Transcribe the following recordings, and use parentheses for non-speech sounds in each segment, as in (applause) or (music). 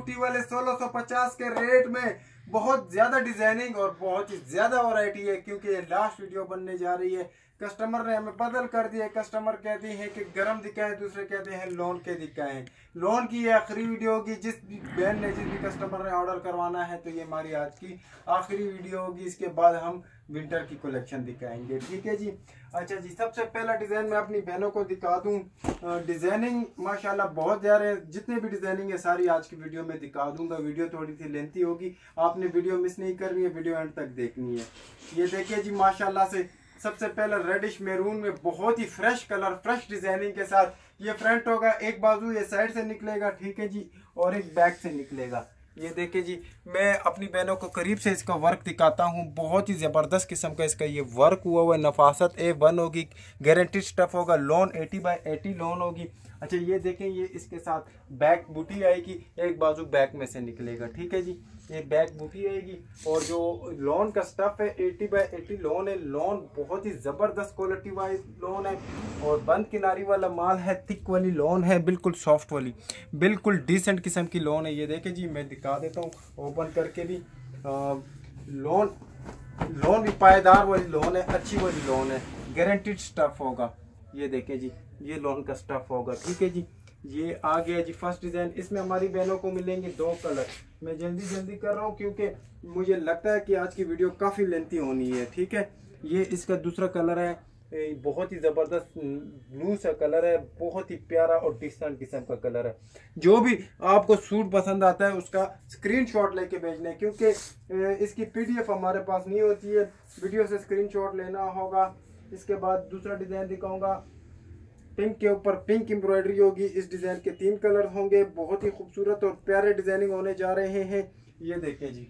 सूटी वाले 1650 के रेट में बहुत ज़्यादा डिजाइनिंग और बहुत ही ज़्यादा वैरायटी है क्योंकि ये लास्ट वीडियो बनने जा रही है कस्टमर ने हमें बदल कर दिया कस्टमर कहते हैं कि गर्म दिखाएं दूसरे कहते हैं लोन के दिखाएं लोन की ये आखिरी वीडियो होगी जिस बहन ने जिस भी कस्टमर ने ऑर्डर करवाना है तो ये हमारी आज की आखिरी वीडियो होगी इसके बाद हम विंटर की कलेक्शन दिखाएंगे ठीक है जी अच्छा जी सबसे पहला डिज़ाइन मैं अपनी बहनों को दिखा दूँ डिज़ाइनिंग माशाल्लाह बहुत ज़्यादा है जितने भी डिज़ाइनिंग है सारी आज की वीडियो में दिखा दूंगा वीडियो थोड़ी सी लेंथी होगी आपने वीडियो मिस नहीं करनी है वीडियो एंड तक देखनी है ये देखिए जी माशाल्लाह से सबसे पहले रेडिश मेरून में बहुत ही फ्रेश कलर फ्रेश डिजाइनिंग के साथ ये फ्रंट होगा एक बाजू ये साइड से निकलेगा ठीक है जी और एक बैक से निकलेगा ये देखिए जी मैं अपनी बहनों को करीब से इसका वर्क दिखाता हूँ बहुत ही ज़बरदस्त किस्म का इसका ये वर्क हुआ हुआ है नफासत ए वन होगी गारंटी स्टफ होगा lawn eighty by eighty lawn होगी अच्छा ये देखें ये इसके साथ बैक बूटी आएगी एक बाजू बैक में से निकलेगा ठीक है जी ये बैक बूटी आएगी और जो लोन का स्टफ है एटी बाय एटी लोन है लोन बहुत ही ज़बरदस्त क्वालिटी वाइज लोन है और बंद किनारी वाला माल है थिक वाली लोन है बिल्कुल सॉफ्ट वाली बिल्कुल डिसेंट किस्म की लोन है ये देखें जी मैं दिखा देता हूँ ओपन करके भी लोन लोन भी पायदार वाली लोन है अच्छी वाली लोन है गारंटीड स्टफ होगा ये देखें जी ये लॉन्ग का स्टफ होगा ठीक है जी ये आ गया जी फर्स्ट डिज़ाइन इसमें हमारी बहनों को मिलेंगे दो कलर मैं जल्दी जल्दी कर रहा हूँ क्योंकि मुझे लगता है कि आज की वीडियो काफ़ी लेंथी होनी है ठीक है ये इसका दूसरा कलर है बहुत ही ज़बरदस्त ब्लू सा कलर है बहुत ही प्यारा और डिफरेंट किस्म का कलर है जो भी आपको सूट पसंद आता है उसका स्क्रीनशॉट लेके भेजना है क्योंकि इसकी पीडीएफ हमारे पास नहीं होती है वीडियो से स्क्रीनशॉट लेना होगा इसके बाद दूसरा डिज़ाइन दिखाऊंगा पिंक के ऊपर पिंक एम्ब्रॉयडरी होगी इस डिज़ाइन के तीन कलर होंगे बहुत ही खूबसूरत और प्यारे डिज़ाइनिंग होने जा रहे हैं ये देखें जी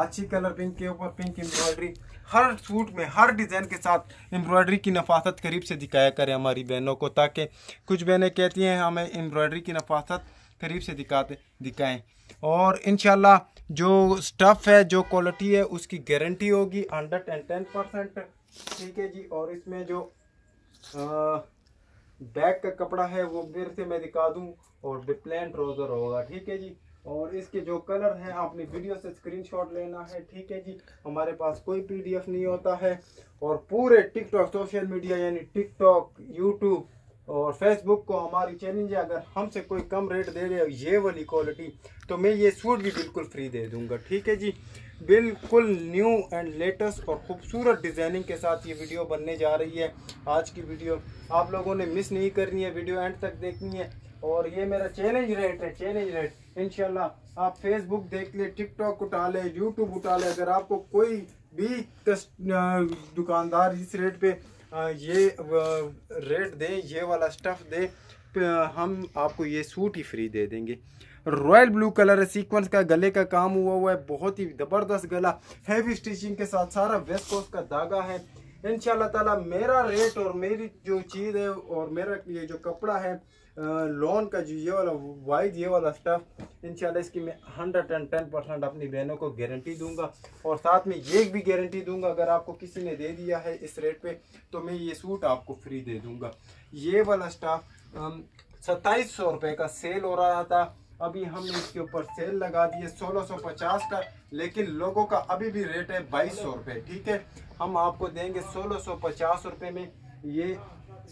अच्छी कलर पिंक के ऊपर पिंक एम्ब्रॉयडरी हर सूट में हर डिज़ाइन के साथ एम्ब्रॉयडरी की नफासत करीब से दिखाया करें हमारी बहनों को ताकि कुछ बहनें कहती हैं हमें एम्ब्रॉयडरी की नफासत करीब से दिखाते दिखाएं और इन जो स्टफ़ है जो क्वालिटी है उसकी गारंटी होगी हंड्रेड एंड टेन परसेंट ठीक है जी और इसमें जो बैक का कपड़ा है वो फिर से मैं दिखा दूँ और प्लेन ट्राउज़र होगा ठीक है जी और इसके जो कलर हैं आपने वीडियो से स्क्रीनशॉट लेना है ठीक है जी हमारे पास कोई पीडीएफ नहीं होता है और पूरे टिकटॉक सोशल मीडिया यानी टिकटॉक यूट्यूब और फेसबुक को हमारी चैलेंज है अगर हमसे कोई कम रेट दे रहे ये वाली क्वालिटी तो मैं ये सूट भी बिल्कुल फ्री दे दूँगा ठीक है जी बिल्कुल न्यू एंड लेटेस्ट और ख़ूबसूरत डिज़ाइनिंग के साथ ये वीडियो बनने जा रही है आज की वीडियो आप लोगों ने मिस नहीं करनी है वीडियो एंड तक देखनी है और ये मेरा चैलेंज रेट है चैलेंज रेट इन आप फेसबुक देख ले टिकटॉक उठा ले यूट्यूब उठा ले अगर आपको कोई भी दुकानदार इस रेट पे ये रेट दें ये वाला स्टफ़ दे हम आपको ये सूट ही फ्री दे देंगे रॉयल ब्लू कलर है सीक्वेंस का गले का काम हुआ हुआ है बहुत ही ज़बरदस्त गला हैवी स्टिचिंग के साथ सारा वेस्ट कोस्ट का धागा है इन ताला मेरा रेट और मेरी जो चीज़ है और मेरा ये जो कपड़ा है लोन का जो ये वाला वाइज ये वाला स्टफ इन इसकी मैं हंड्रेड एंड टेन परसेंट अपनी बहनों को गारंटी दूंगा और साथ में ये भी गारंटी दूंगा अगर आपको किसी ने दे दिया है इस रेट पे तो मैं ये सूट आपको फ्री दे दूंगा ये वाला स्टाफ सत्ताईस सौ रुपये का सेल हो रहा था अभी हमने इसके ऊपर सेल लगा सोलह है 1650 का लेकिन लोगों का अभी भी रेट है बाईस सौ रुपये ठीक है हम आपको देंगे 1650 रुपए में ये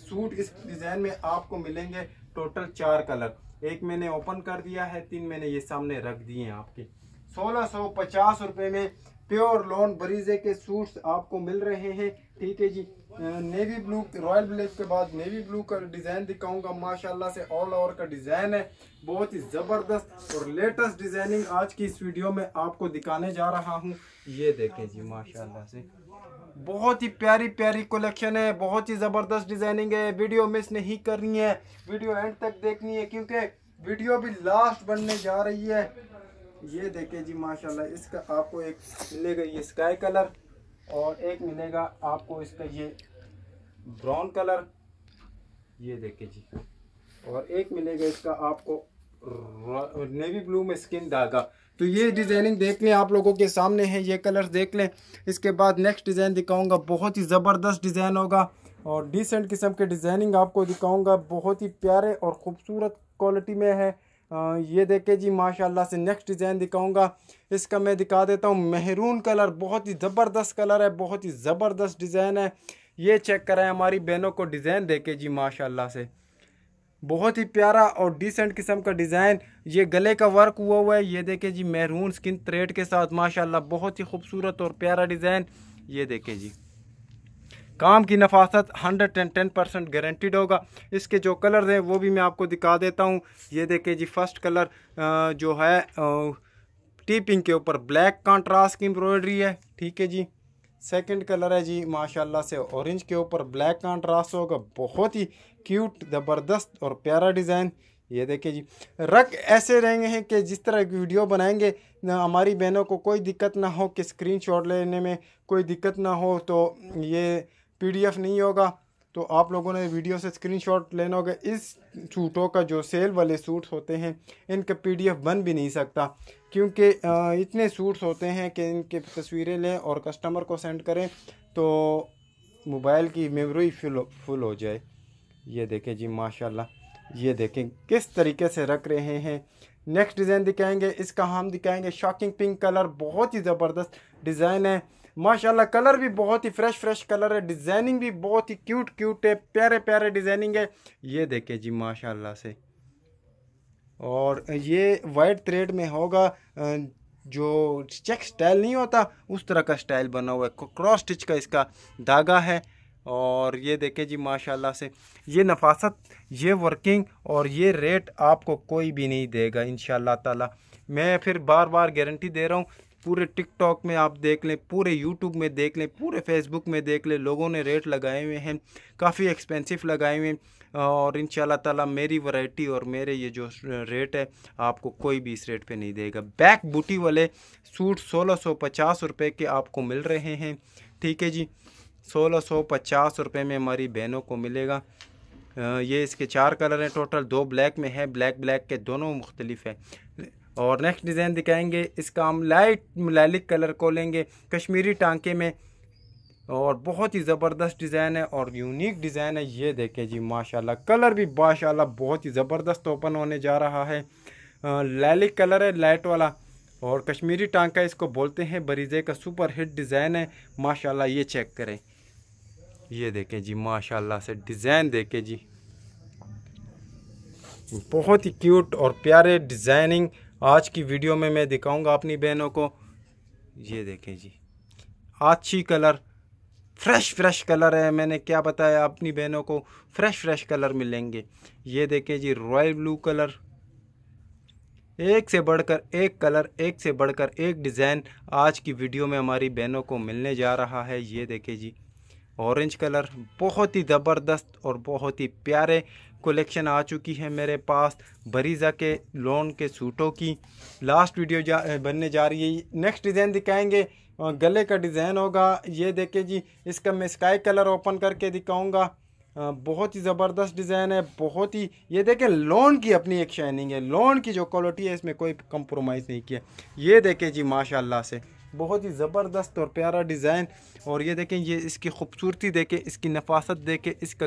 सूट इस डिज़ाइन में आपको मिलेंगे टोटल चार कलर एक मैंने ओपन कर दिया है तीन मैंने ये सामने रख दिए हैं आपके पचास रुपये में प्योर लोन बरीजे के सूट्स आपको मिल रहे हैं ठीक है जी नेवी ब्लू रॉयल ब्लैक के बाद नेवी ब्लू का डिज़ाइन दिखाऊंगा माशाल्लाह से ऑल ओवर का डिज़ाइन है बहुत ही ज़बरदस्त और लेटेस्ट डिज़ाइनिंग आज की इस वीडियो में आपको दिखाने जा रहा हूँ ये देखें जी माशाल्लाह से बहुत ही प्यारी प्यारी कलेक्शन है बहुत ही ज़बरदस्त डिज़ाइनिंग है वीडियो मिस नहीं करनी है वीडियो एंड तक देखनी है क्योंकि वीडियो भी लास्ट बनने जा रही है ये देखें जी माशाल्लाह इसका आपको एक मिलेगा ये स्काई कलर और एक मिलेगा आपको इसका ये ब्राउन कलर ये देखिए जी और एक मिलेगा इसका आपको नेवी ब्लू में स्किन धागा तो ये डिज़ाइनिंग देख लें आप लोगों के सामने है ये कलर्स देख लें इसके बाद नेक्स्ट डिज़ाइन दिखाऊंगा बहुत ही ज़बरदस्त डिज़ाइन होगा और डिसेंट किस्म के डिज़ाइनिंग आपको दिखाऊंगा बहुत ही प्यारे और ख़ूबसूरत क्वालिटी में है ये देखे जी माशाल्लाह से नेक्स्ट डिज़ाइन दिखाऊंगा इसका मैं दिखा देता हूँ मेहरून कलर बहुत ही ज़बरदस्त कलर है बहुत ही ज़बरदस्त डिज़ाइन है ये चेक करें हमारी बहनों को डिज़ाइन देखे जी माशाल्लाह से बहुत ही प्यारा और डिसेंट किस्म का डिज़ाइन ये गले का वर्क हुआ हुआ है ये देखे जी मेहरून स्किन थ्रेड के साथ माशाल्लाह बहुत ही खूबसूरत और प्यारा डिज़ाइन ये देखे जी काम की नफासत hundred and ten percent guaranteed होगा इसके जो कलर हैं वो भी मैं आपको दिखा देता हूँ ये देखें जी फर्स्ट कलर जो है टी पिंक के ऊपर ब्लैक कॉन्ट्रास की एम्ब्रॉयडरी है ठीक है जी सेकंड कलर है जी माशाल्लाह से ऑरेंज के ऊपर ब्लैक कॉन्ट्रास होगा बहुत ही क्यूट ज़बरदस्त और प्यारा डिज़ाइन ये देखें जी रख ऐसे रहेंगे हैं कि जिस तरह की वीडियो बनाएंगे हमारी बहनों को कोई दिक्कत ना हो कि स्क्रीनशॉट लेने में कोई दिक्कत ना हो तो ये पीडीएफ नहीं होगा तो आप लोगों ने वीडियो से स्क्रीनशॉट लेना होगा इस सूटों का जो सेल वाले सूट होते हैं इनका पीडीएफ बन भी नहीं सकता क्योंकि इतने सूट्स होते हैं कि इनके तस्वीरें लें और कस्टमर को सेंड करें तो मोबाइल की मेमोरी फुल फुल हो जाए ये देखें जी माशाल्लाह ये देखें किस तरीके से रख रहे हैं नेक्स्ट डिज़ाइन दिखाएंगे इसका हम दिखाएंगे शॉकिंग पिंक कलर बहुत ही ज़बरदस्त डिज़ाइन है माशाल्लाह कलर भी बहुत ही फ्रेश फ्रेश कलर है डिज़ाइनिंग भी बहुत ही क्यूट क्यूट है प्यारे प्यारे डिज़ाइनिंग है ये देखें जी माशाल्लाह से और ये वाइट थ्रेड में होगा जो चेक स्टाइल नहीं होता उस तरह का स्टाइल बना हुआ है क्रॉस स्टिच का इसका धागा है और ये देखें जी माशाल्लाह से ये नफासत ये वर्किंग और ये रेट आपको कोई भी नहीं देगा इन ताला मैं फिर बार बार गारंटी दे रहा हूँ पूरे टिकटॉक में आप देख लें पूरे यूट्यूब में देख लें पूरे फेसबुक में देख लें लोगों ने रेट लगाए हुए हैं काफ़ी एक्सपेंसिव लगाए हुए हैं और इन ताला मेरी वैरायटी और मेरे ये जो रेट है आपको कोई भी इस रेट पे नहीं देगा बैक बूटी वाले सूट सोलह सौ पचास के आपको मिल रहे हैं ठीक है जी सोलह सौ पचास में हमारी बहनों को मिलेगा ये इसके चार कलर हैं टोटल दो ब्लैक में है ब्लैक ब्लैक के दोनों मुख्तलिफ हैं और नेक्स्ट डिज़ाइन दिखाएंगे इसका हम लाइट मलैलिक कलर को लेंगे कश्मीरी टांके में और बहुत ही ज़बरदस्त डिज़ाइन है और यूनिक डिज़ाइन है ये देखें जी माशाल्लाह कलर भी माशाल्लाह बहुत ही ज़बरदस्त ओपन होने जा रहा है लैलिक कलर है लाइट वाला और कश्मीरी टांका इसको बोलते हैं बरीज़े का सुपर हिट डिज़ाइन है माशाल्लाह ये चेक करें ये देखें जी माशाल्लाह से डिज़ाइन देखें जी बहुत ही क्यूट और प्यारे डिज़ाइनिंग आज की वीडियो में मैं दिखाऊंगा अपनी बहनों को ये देखें जी अच्छी कलर फ्रेश फ्रेश कलर है मैंने क्या बताया अपनी बहनों को फ्रेश फ्रेश कलर मिलेंगे ये देखें जी रॉयल ब्लू कलर एक से बढ़कर एक कलर एक से बढ़कर एक डिज़ाइन आज की वीडियो में हमारी बहनों को मिलने जा रहा है ये देखें जी ऑरेंज कलर बहुत ही ज़बरदस्त और बहुत ही प्यारे कलेक्शन आ चुकी है मेरे पास बरीज़ा के लोन के सूटों की लास्ट वीडियो जा बनने जा रही है नेक्स्ट डिज़ाइन दिखाएंगे गले का डिज़ाइन होगा ये देखें जी इसका मैं स्काई कलर ओपन करके दिखाऊंगा बहुत ही ज़बरदस्त डिज़ाइन है बहुत ही ये देखें लोन की अपनी एक शाइनिंग है लोन की जो क्वालिटी है इसमें कोई कंप्रोमाइज़ नहीं किया ये देखें जी माशाल्लाह से बहुत ही ज़बरदस्त और प्यारा डिज़ाइन और ये देखें ये इसकी खूबसूरती देखें इसकी नफासत देखें इसका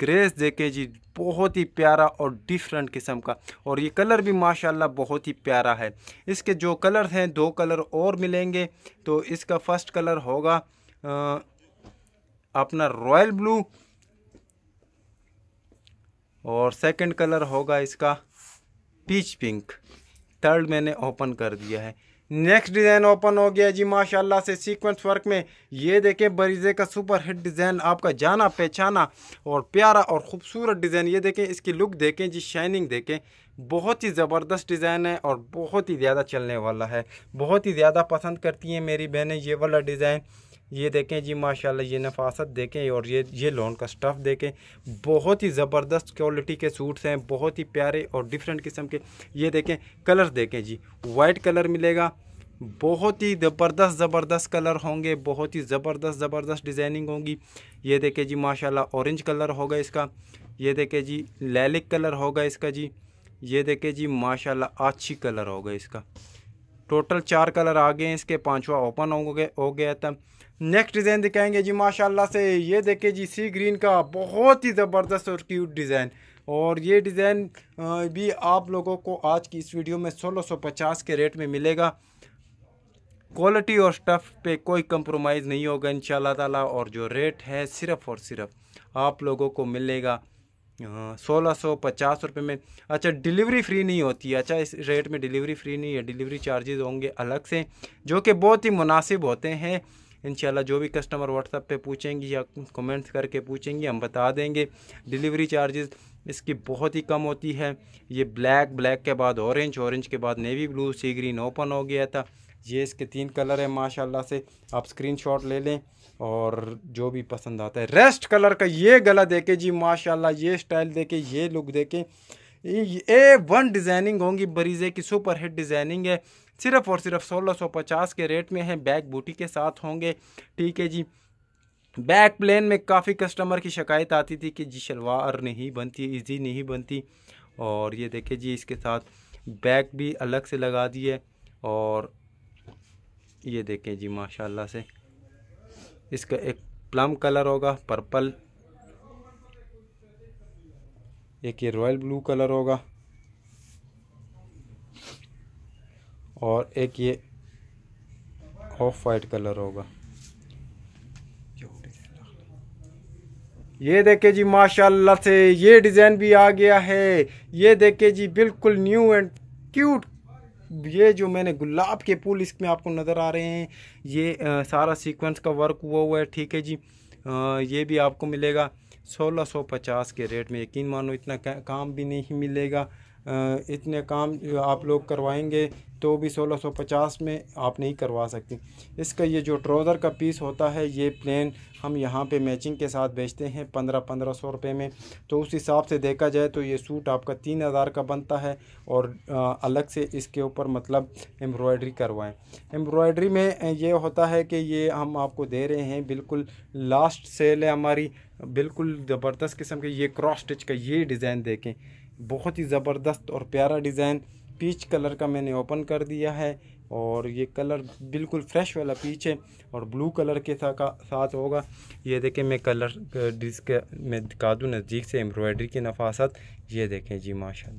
ग्रेस देखे जी बहुत ही प्यारा और डिफरेंट किस्म का और ये कलर भी माशाल्लाह बहुत ही प्यारा है इसके जो कलर हैं दो कलर और मिलेंगे तो इसका फर्स्ट कलर होगा आ, अपना रॉयल ब्लू और सेकंड कलर होगा इसका पीच पिंक थर्ड मैंने ओपन कर दिया है नेक्स्ट डिज़ाइन ओपन हो गया जी माशाल्लाह से सीक्वेंस वर्क में ये देखें बरीजे का सुपर हिट डिज़ाइन आपका जाना पहचाना और प्यारा और ख़ूबसूरत डिज़ाइन ये देखें इसकी लुक देखें जी शाइनिंग देखें बहुत ही ज़बरदस्त डिज़ाइन है और बहुत ही ज़्यादा चलने वाला है बहुत ही ज़्यादा पसंद करती हैं मेरी बहनें ये वाला डिज़ाइन ये देखें जी माशाल्लाह ये नफासत देखें और ये ये लोन का स्टफ़ देखें बहुत ही ज़बरदस्त क्वालिटी के सूट्स हैं बहुत ही प्यारे और डिफरेंट किस्म के ये देखें कलर देखें जी वाइट कलर मिलेगा बहुत ही ज़बरदस्त ज़बरदस्त कलर होंगे बहुत ही ज़बरदस्त ज़बरदस्त डिज़ाइनिंग होंगी ये देखें जी माशाला औरेंज कलर होगा इसका ये देखें जी लैलिक कलर होगा इसका जी ये देखें जी माशाला अच्छी कलर होगा इसका टोटल चार कलर आ गए हैं इसके पांचवा ओपन हो गया हो गया था नेक्स्ट डिज़ाइन दिखाएंगे जी माशाल्लाह से ये देखिए जी सी ग्रीन का बहुत ही ज़बरदस्त और क्यूट डिज़ाइन और ये डिज़ाइन भी आप लोगों को आज की इस वीडियो में 1650 के रेट में मिलेगा क्वालिटी और स्टफ़ पे कोई कंप्रोमाइज़ नहीं होगा इन ताला और जो रेट है सिर्फ़ और सिर्फ आप लोगों को मिलेगा सोलह सौ पचास रुपये में अच्छा डिलीवरी फ्री नहीं होती है अच्छा इस रेट में डिलीवरी फ्री नहीं है डिलीवरी चार्जेज़ होंगे अलग से जो कि बहुत ही मुनासिब होते हैं इंशाल्लाह जो भी कस्टमर व्हाट्सअप पे पूछेंगे या कमेंट्स करके पूछेंगे हम बता देंगे डिलीवरी चार्जेस इसकी बहुत ही कम होती है ये ब्लैक ब्लैक के बाद ऑरेंज ऑरेंज के बाद navy blue sea green open हो गया था ये इसके तीन कलर हैं माशाल्लाह से आप शॉट ले लें और जो भी पसंद आता है रेस्ट कलर का ये गला देखे जी माशाल्लाह ये स्टाइल देखे ये लुक देखे ए वन डिज़ाइनिंग होंगी बरीज़े की सुपर हिट डिज़ाइनिंग है सिर्फ और सिर्फ 1650 के रेट में हैं बैक बूटी के साथ होंगे ठीक है जी बैक प्लेन में काफ़ी कस्टमर की शिकायत आती थी कि जी शलवार नहीं बनती इजी नहीं बनती और ये देखे जी इसके साथ बैक भी अलग से लगा दिए और ये देखें जी माशाल्लाह से इसका एक प्लम कलर होगा पर्पल एक ये रॉयल ब्लू कलर होगा और एक ये ऑफ वाइट कलर होगा ये देखे जी माशाल्लाह से ये डिज़ाइन भी आ गया है ये देखे जी बिल्कुल न्यू एंड क्यूट ये जो मैंने गुलाब के फूल इसमें आपको नज़र आ रहे हैं ये आ, सारा सीक्वेंस का वर्क हुआ हुआ है ठीक है जी आ, ये भी आपको मिलेगा 1650 के रेट में यकीन मानो इतना काम भी नहीं मिलेगा आ, इतने काम आप लोग करवाएंगे तो भी 1650 में आप नहीं करवा सकती इसका ये जो ट्राउज़र का पीस होता है ये प्लेन हम यहाँ पे मैचिंग के साथ बेचते हैं पंद्रह पंद्रह सौ रुपये में तो उस हिसाब से देखा जाए तो ये सूट आपका तीन हज़ार का बनता है और अलग से इसके ऊपर मतलब एम्ब्रॉयडरी करवाएं एम्ब्रॉयडरी में ये होता है कि ये हम आपको दे रहे हैं बिल्कुल लास्ट सेल है हमारी बिल्कुल ज़बरदस्त किस्म के ये क्रॉस स्टिच का ये डिज़ाइन देखें बहुत ही ज़बरदस्त और प्यारा डिज़ाइन पीच कलर का मैंने ओपन कर दिया है और ये कलर बिल्कुल फ्रेश वाला पीच है और ब्लू कलर के साथ होगा ये देखें मैं कलर डिस्क में दिखा दूँ नज़दीक से एम्ब्रॉयडरी की नफासत ये देखें जी माशा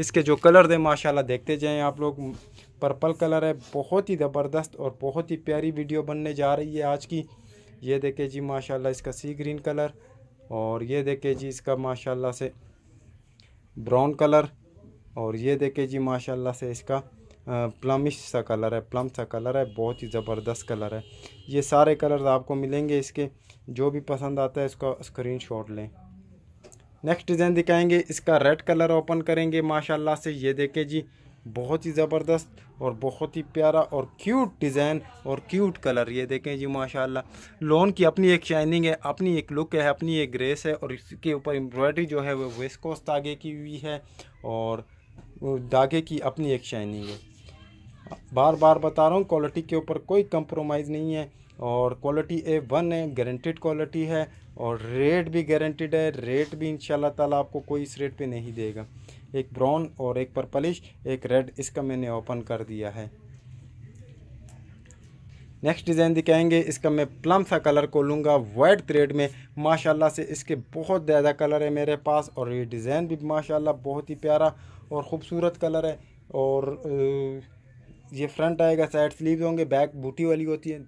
इसके जो कलर हैं माशाल्लाह देखते जाएं आप लोग पर्पल कलर है बहुत ही ज़बरदस्त और बहुत ही प्यारी वीडियो बनने जा रही है आज की ये देखें जी माशाला इसका सी ग्रीन कलर और ये देखें जी इसका माशाला से ब्राउन कलर और ये देखे जी माशाल्लाह से इसका प्लमिश सा कलर है प्लम सा कलर है बहुत ही ज़बरदस्त कलर है ये सारे कलर्स आपको मिलेंगे इसके जो भी पसंद आता है इसका स्क्रीन शॉट लें नेक्स्ट डिज़ाइन दिखाएंगे इसका रेड कलर ओपन करेंगे माशाल्लाह से ये देखे जी बहुत ही ज़बरदस्त और बहुत ही प्यारा और क्यूट डिज़ाइन और क्यूट कलर ये देखें जी माशाल्लाह लोन की अपनी एक शाइनिंग है अपनी एक लुक है अपनी एक ग्रेस है और इसके ऊपर एम्ब्रॉयडरी जो है वो वेस्कोस आगे की हुई है और वो धागे की अपनी एक शाइनिंग है बार बार बता रहा हूँ क्वालिटी के ऊपर कोई कंप्रोमाइज़ नहीं है और क्वालिटी ए वन है गारंटेड क्वालिटी है और रेट भी गारंटेड है रेट भी इन ताला आपको कोई इस रेट पे नहीं देगा एक ब्राउन और एक पर्पलिश एक रेड इसका मैंने ओपन कर दिया है नेक्स्ट डिज़ाइन दिखाएंगे इसका मैं प्लम सा कलर को लूँगा वाइट थ्रेड में माशाल्लाह से इसके बहुत ज़्यादा कलर है मेरे पास और ये डिज़ाइन भी माशाल्लाह बहुत ही प्यारा और ख़ूबसूरत कलर है और ये फ्रंट आएगा साइड स्लीव होंगे बैक बूटी वाली होती है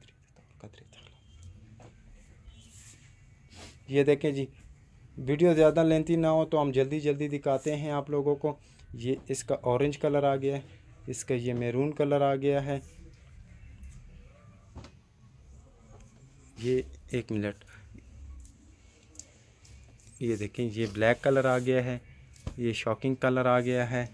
ये देखें जी वीडियो ज़्यादा लेंथी ना हो तो हम जल्दी जल्दी दिखाते हैं आप लोगों को ये इसका ऑरेंज कलर आ गया है इसका ये मेरून कलर आ गया है ये एक मिनट ये देखें ये ब्लैक कलर आ गया है ये शॉकिंग कलर आ गया है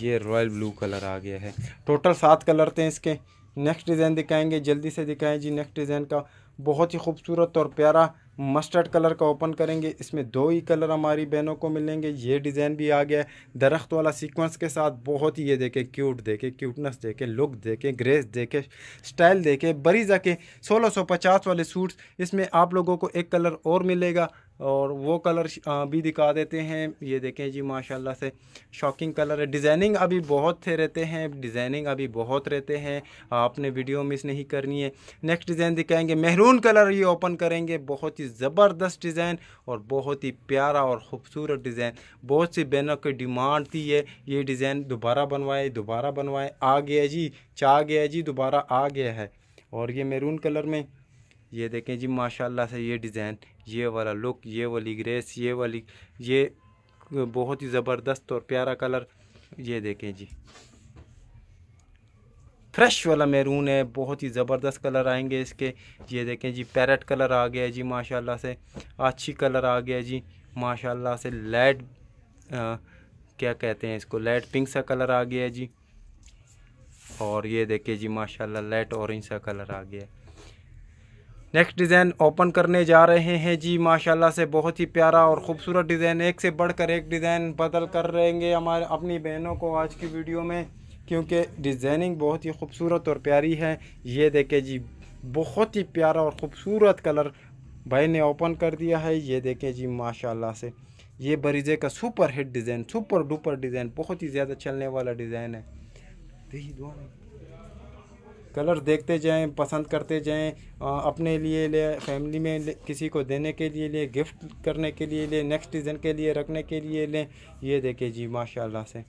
ये रॉयल ब्लू कलर आ गया है टोटल सात कलर थे इसके नेक्स्ट डिज़ाइन दिखाएंगे जल्दी से दिखाएं जी नेक्स्ट डिज़ाइन का बहुत ही खूबसूरत और प्यारा मस्टर्ड कलर का ओपन करेंगे इसमें दो ही कलर हमारी बहनों को मिलेंगे ये डिज़ाइन भी आ गया है दरख्त वाला सीक्वेंस के साथ बहुत ही ये देखे क्यूट देखे क्यूटनेस देखे लुक देखे ग्रेस देखे स्टाइल देखे बरीजा के सोलह सौ पचास वाले सूट्स इसमें आप लोगों को एक कलर और मिलेगा और वो कलर भी दिखा देते हैं ये देखें जी माशाल्लाह से शॉकिंग कलर है डिज़ाइनिंग अभी बहुत थे रहते हैं डिज़ाइनिंग अभी बहुत रहते हैं आपने वीडियो मिस नहीं करनी है नेक्स्ट डिज़ाइन दिखाएंगे महरून कलर ये ओपन करेंगे बहुत ही ज़बरदस्त डिज़ाइन और बहुत ही प्यारा और ख़ूबसूरत डिज़ाइन बहुत सी बैनर की डिमांड थी ये ये डिज़ाइन दोबारा बनवाए दोबारा बनवाए आ गया जी चाह गया जी दोबारा आ गया है और ये महरून कलर में ये देखें जी माशाल्लाह से ये डिज़ाइन ये वाला लुक ये वाली ग्रेस ये वाली ये बहुत ही ज़बरदस्त और प्यारा कलर ये देखें जी फ्रेश वाला मैरून है बहुत ही ज़बरदस्त कलर आएंगे इसके ये देखें जी पैरेट कलर आ गया है जी माशाल्लाह से अच्छी कलर आ गया जी माशाल्लाह से लेड क्या कहते हैं इसको लेड पिंक सा कलर आ गया है जी और ये देखें जी माशाल्लाह लेट ऑरेंज सा कलर आ गया है नेक्स्ट डिज़ाइन ओपन करने जा रहे हैं जी माशाल्लाह से बहुत ही प्यारा और ख़ूबसूरत डिज़ाइन एक से बढ़कर एक डिज़ाइन बदल कर रहेंगे हमारे अपनी बहनों को आज की वीडियो में क्योंकि डिज़ाइनिंग बहुत ही खूबसूरत और प्यारी है ये देखे जी बहुत ही प्यारा और ख़ूबसूरत कलर भाई ने ओपन कर दिया है ये देखें जी माशा से ये बरीजे का super hit design super duper design बहुत ही ज़्यादा चलने वाला डिज़ाइन है कलर देखते जाएं पसंद करते जाएं अपने लिए ले फैमिली में ले, किसी को देने के लिए ले गिफ्ट करने के लिए ले नेक्स्ट सीज़न के लिए रखने के लिए लें ये देखें जी माशाल्लाह से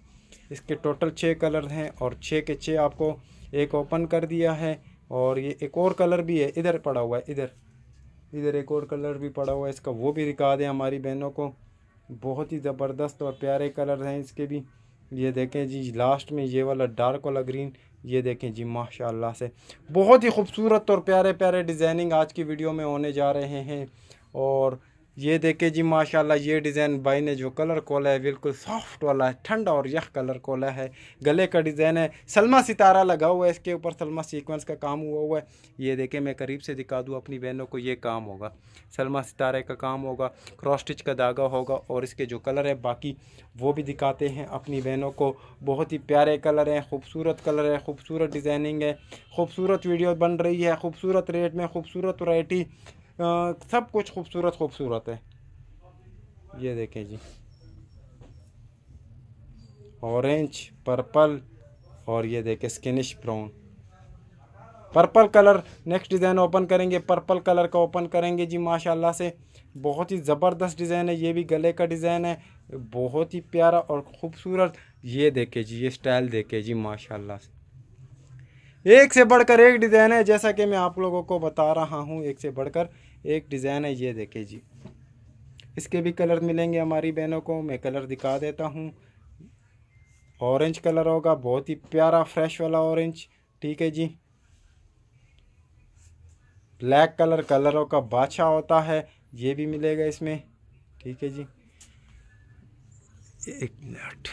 इसके टोटल छः कलर हैं और छः के छः आपको एक ओपन कर दिया है और ये एक और कलर भी है इधर पड़ा हुआ है इधर इधर एक और कलर भी पड़ा हुआ है इसका वो भी दिखा दें हमारी बहनों को बहुत ही ज़बरदस्त और प्यारे कलर हैं इसके भी ये देखें जी लास्ट में ये वाला डार्क वाला ग्रीन ये देखें जी माशाल्लाह से बहुत ही खूबसूरत और प्यारे प्यारे डिज़ाइनिंग आज की वीडियो में होने जा रहे हैं और ये देखे जी माशाल्लाह ये डिज़ाइन भाई ने जो कलर खोला है बिल्कुल सॉफ्ट वाला है ठंडा और यह कलर खोला है गले का डिज़ाइन है सलमा सितारा लगा हुआ है इसके ऊपर सलमा सीक्वेंस का काम हुआ हुआ है ये देखे मैं करीब से दिखा दूँ अपनी बहनों को ये काम होगा सलमा सितारे का काम होगा क्रॉस्टिच का धागा होगा और इसके जो कलर है बाकी वो भी दिखाते हैं अपनी बहनों को बहुत ही प्यारे कलर हैं खूबसूरत कलर है खूबसूरत डिज़ाइनिंग है खूबसूरत वीडियो बन रही है खूबसूरत रेट में खूबसूरत वरायटी सब कुछ खूबसूरत खूबसूरत है ये देखें जी ऑरेंज पर्पल और ये देखें skinish brown purple colour next design open करेंगे पर्पल कलर का ओपन करेंगे जी माशाल्लाह से बहुत ही ज़बरदस्त डिज़ाइन है ये भी गले का डिज़ाइन है बहुत ही प्यारा और ख़ूबसूरत ये देखे जी ये स्टाइल देखे जी माशाल्लाह से एक से बढ़कर एक डिज़ाइन है जैसा कि मैं आप लोगों को बता रहा हूँ एक से बढ़कर एक डिज़ाइन है ये देखे जी इसके भी कलर मिलेंगे हमारी बहनों को मैं कलर दिखा देता हूँ ऑरेंज कलर होगा बहुत ही प्यारा फ्रेश वाला ऑरेंज ठीक है जी ब्लैक कलर कलरों का बादशाह होता है ये भी मिलेगा इसमें ठीक है जी एक मिनट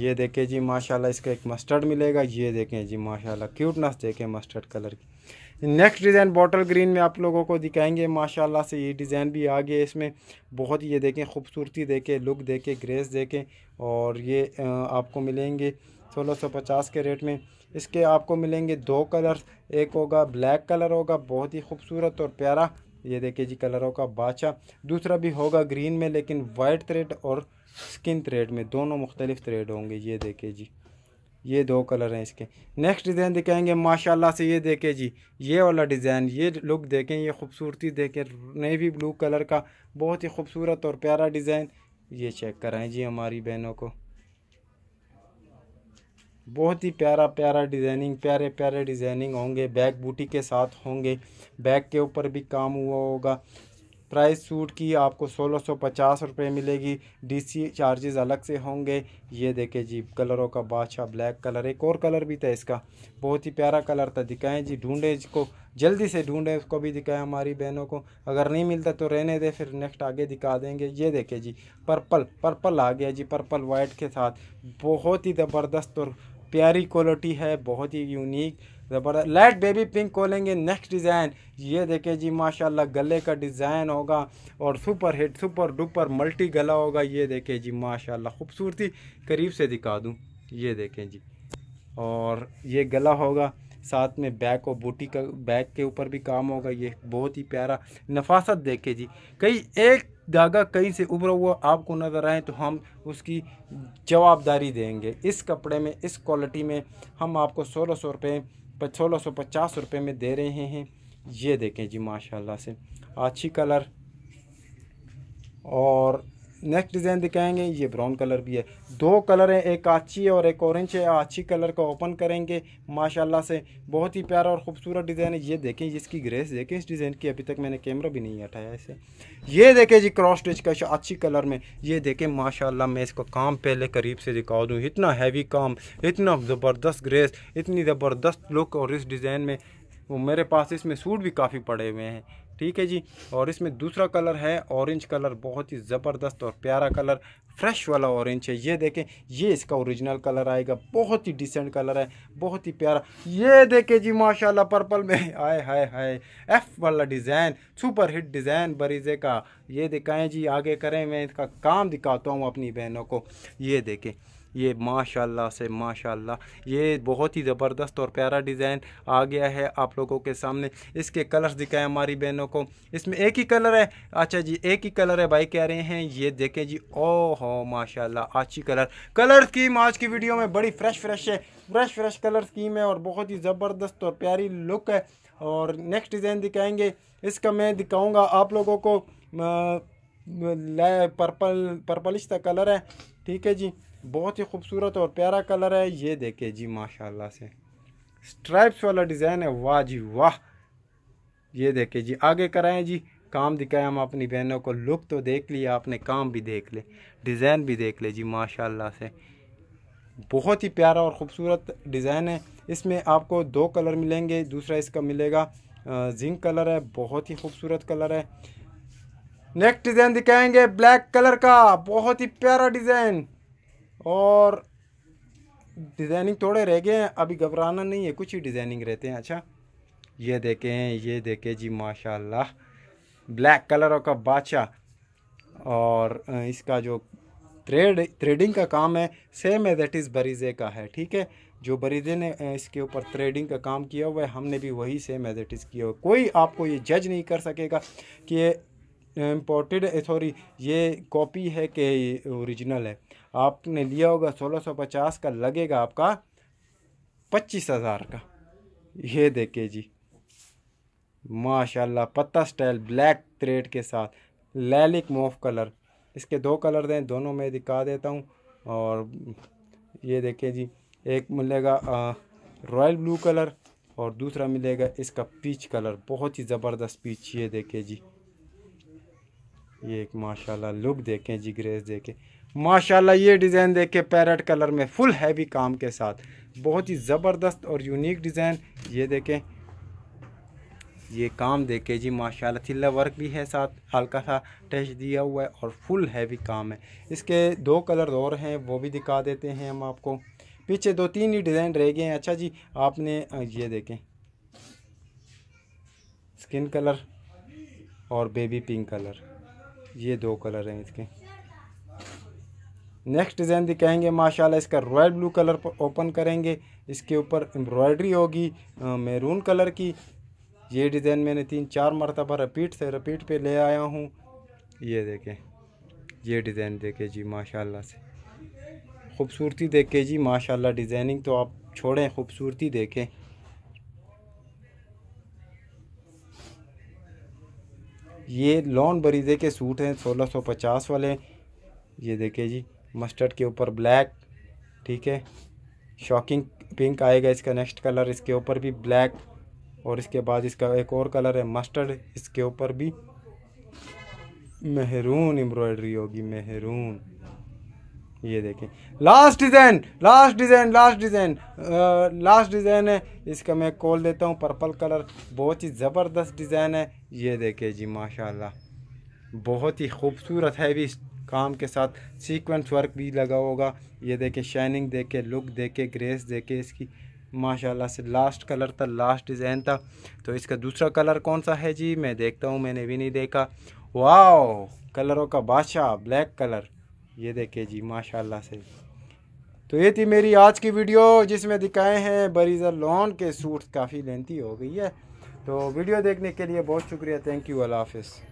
ये देखें जी माशाल्लाह इसका एक मस्टर्ड मिलेगा ये देखें जी माशाल्लाह क्यूटनेस देखें मस्टर्ड कलर की नेक्स्ट डिज़ाइन बॉटल ग्रीन में आप लोगों को दिखाएंगे माशाल्लाह से ये डिज़ाइन भी आ गया इसमें बहुत ये देखें खूबसूरती देखें लुक देखें ग्रेस देखें और ये आपको मिलेंगे पचास के रेट में इसके आपको मिलेंगे दो कलर्स एक होगा ब्लैक कलर होगा बहुत ही खूबसूरत और प्यारा ये देखें जी कलरों का बादशाह दूसरा भी होगा ग्रीन में लेकिन वाइट थ्रेड और स्किन थ्रेड में दोनों मुख्तलिफ थ्रेड होंगे ये देखे जी ये दो कलर हैं इसके नेक्स्ट डिज़ाइन दिखाएंगे माशाल्लाह से ये देखे जी ये वाला डिज़ाइन ये लुक देखें ये खूबसूरती देखें नेवी ब्लू कलर का बहुत ही खूबसूरत और प्यारा डिज़ाइन ये चेक कराएं जी हमारी बहनों को बहुत ही प्यारा प्यारा डिज़ाइनिंग प्यारे प्यारे डिज़ाइनिंग होंगे बैक बूटी के साथ होंगे बैक के ऊपर भी काम हुआ होगा प्राइस सूट की आपको सोलह सौ पचास रुपये मिलेगी डीसी चार्जेस अलग से होंगे ये देखे जी कलरों का बादशाह ब्लैक कलर एक और कलर भी था इसका बहुत ही प्यारा कलर था दिखाएं जी ढूंढे इसको जल्दी से ढूंढे उसको भी दिखाएं हमारी बहनों को अगर नहीं मिलता तो रहने दे फिर नेक्स्ट आगे दिखा देंगे ये देखे जी पर्पल पर्पल आ गया जी पर्पल वाइट के साथ बहुत ही ज़बरदस्त और प्यारी क्वालिटी है बहुत ही यूनिक ज़बरदस्त लाइट बेबी पिंक खोलेंगे नेक्स्ट डिज़ाइन ये देखें जी माशाल्लाह गले का डिज़ाइन होगा और super hit super duper multi गला होगा ये देखें जी माशाल्लाह खूबसूरती करीब से दिखा दूँ ये देखें जी और ये गला होगा साथ में बैक और बूटी का बैक के ऊपर भी काम होगा ये बहुत ही प्यारा नफासत देखे जी कई एक धागा कहीं से उभरा हुआ आपको नज़र आए तो हम उसकी जवाबदारी देंगे इस कपड़े में इस क्वालिटी में हम आपको सोलह सौ रुपये सोलह सौ पचास रुपये में दे रहे हैं ये देखें जी माशाल्लाह से अच्छी कलर और नेक्स्ट डिज़ाइन दिखाएंगे ये ब्राउन कलर भी है दो कलर हैं एक अच्छी है और एक ऑरेंज है अच्छी कलर का ओपन करेंगे माशाल्लाह से बहुत ही प्यारा और ख़ूबसूरत डिज़ाइन है ये देखें इसकी ग्रेस देखें इस डिज़ाइन की अभी तक मैंने कैमरा भी नहीं हटाया इसे ये देखें जी क्रॉस स्टिच का अच्छी कलर में ये देखें माशाला मैं इसका काम पहले करीब से दिखा दूँ इतना हैवी काम इतना ज़बरदस्त ग्रेस इतनी ज़बरदस्त लुक और इस डिज़ाइन में वो मेरे पास इसमें सूट भी काफ़ी पड़े हुए हैं ठीक है जी और इसमें दूसरा कलर है ऑरेंज कलर बहुत ही ज़बरदस्त और प्यारा कलर फ्रेश वाला ऑरेंज है ये देखें ये इसका ओरिजिनल कलर आएगा बहुत ही डिसेंट कलर है बहुत ही प्यारा ये देखें जी माशाल्लाह पर्पल में (laughs) आए हाय हाय एफ वाला design super hit design Bareeze का ये दिखाएं जी आगे करें मैं इसका काम दिखाता हूँ अपनी बहनों को ये देखें ये माशाल्लाह से माशाल्लाह ये बहुत ही ज़बरदस्त और प्यारा डिज़ाइन आ गया है आप लोगों के सामने इसके कलर्स दिखाए हमारी बहनों को इसमें एक ही कलर है अच्छा जी एक ही कलर है भाई कह रहे हैं ये देखें जी ओ हो माशाला अच्छी कलर कलर स्कीम आज की वीडियो में बड़ी फ्रेश फ्रेश है फ्रेश फ्रेश कलर स्कीम है और बहुत ही ज़बरदस्त और प्यारी लुक है और नेक्स्ट डिज़ाइन दिखाएंगे इसका मैं दिखाऊंगा आप लोगों को पर्पल पर्पलिश का कलर है ठीक है जी बहुत ही खूबसूरत और प्यारा कलर है ये देखे जी माशाल्लाह से स्ट्राइप्स वाला डिज़ाइन है वाह जी वाह ये देखे जी आगे कराएं जी काम दिखाएं हम अपनी बहनों को लुक तो देख लिया आपने काम भी देख ले डिज़ाइन भी देख ले जी माशाल्लाह से बहुत ही प्यारा और ख़ूबसूरत डिज़ाइन है इसमें आपको दो कलर मिलेंगे दूसरा इसका मिलेगा जिंक कलर है बहुत ही खूबसूरत कलर है नेक्स्ट डिज़ाइन दिखाएंगे ब्लैक कलर का बहुत ही प्यारा डिज़ाइन और डिज़ाइनिंग थोड़े रह गए हैं अभी घबराना नहीं है कुछ ही डिज़ाइनिंग रहते हैं अच्छा ये देखें ये देखें जी माशाल्लाह ब्लैक कलरों का बादशाह और इसका जो थ्रेड थ्रेडिंग का काम है सेम है दैट इज़ बरीज़े का है ठीक है जो बरीजे ने इसके ऊपर थ्रेडिंग का काम किया हुआ है हमने भी वही सेम है दैट इज़ किया हुआ कोई आपको ये जज नहीं कर सकेगा कि ये इम्पोर्टेड सॉरी ये कॉपी है कि ओरिजिनल है आपने लिया होगा सोलह सौ पचास का लगेगा आपका पच्चीस हज़ार का ये देखिए जी माशाल्लाह पत्ता स्टाइल ब्लैक थ्रेड के साथ लैलिक मोफ कलर इसके दो कलर दें दोनों में दिखा देता हूँ और ये देखिए जी एक मिलेगा रॉयल ब्लू कलर और दूसरा मिलेगा इसका पीच कलर बहुत ही ज़बरदस्त पीच ये देखें जी ये एक माशाल्लाह लुक देखें जी ग्रेस देखें माशाल्लाह ये डिज़ाइन देख के पैरट कलर में फुल हैवी काम के साथ बहुत ही ज़बरदस्त और यूनिक डिज़ाइन ये देखें ये काम देखे जी माशाल्लाह थिल्ला वर्क भी है साथ हल्का सा टच दिया हुआ है और फुल हैवी काम है इसके दो कलर और हैं वो भी दिखा देते हैं हम आपको पीछे दो तीन ही डिज़ाइन रह गए हैं अच्छा जी आपने ये देखें स्किन कलर और बेबी पिंक कलर ये दो कलर हैं इसके नेक्स्ट डिज़ाइन दिखाएंगे माशाल्लाह इसका रॉयल ब्लू कलर पर ओपन करेंगे इसके ऊपर एम्ब्रॉयडरी होगी मेरून कलर की ये डिज़ाइन मैंने तीन चार मरतबा रपीट से रपीट पे ले आया हूँ ये देखें ये डिज़ाइन देखे जी माशाल्लाह से खूबसूरती देखे जी माशाल्लाह डिज़ाइनिंग तो आप छोड़ें खूबसूरती देखें ये लॉन्ग बरीजे के सूट हैं सोलह सौ पचास वाले ये देखे जी मस्टर्ड के ऊपर ब्लैक ठीक है शॉकिंग पिंक आएगा इसका नेक्स्ट कलर इसके ऊपर भी ब्लैक और इसके बाद इसका एक और कलर है मस्टर्ड इसके ऊपर भी मेहरून एम्ब्रॉयडरी होगी मेहरून ये देखें last design last design last design last design है इसका मैं कॉल देता हूँ पर्पल कलर बहुत ही ज़बरदस्त डिज़ाइन है ये देखें जी माशाल्लाह बहुत ही खूबसूरत है भी काम के साथ सीक्वेंस वर्क भी लगा होगा ये देखें शाइनिंग देखे लुक देखे ग्रेस देखे इसकी माशाल्लाह से लास्ट कलर था लास्ट डिज़ाइन था तो इसका दूसरा कलर कौन सा है जी मैं देखता हूँ मैंने भी नहीं देखा वाओ कलरों का बादशाह ब्लैक कलर ये देखे जी माशाला से तो ये थी मेरी आज की वीडियो जिसमें दिखाए हैं बरीज़र लॉन के सूट काफ़ी लेंथी हो गई है तो वीडियो देखने के लिए बहुत शुक्रिया थैंक यू अल्लाह हाफिज़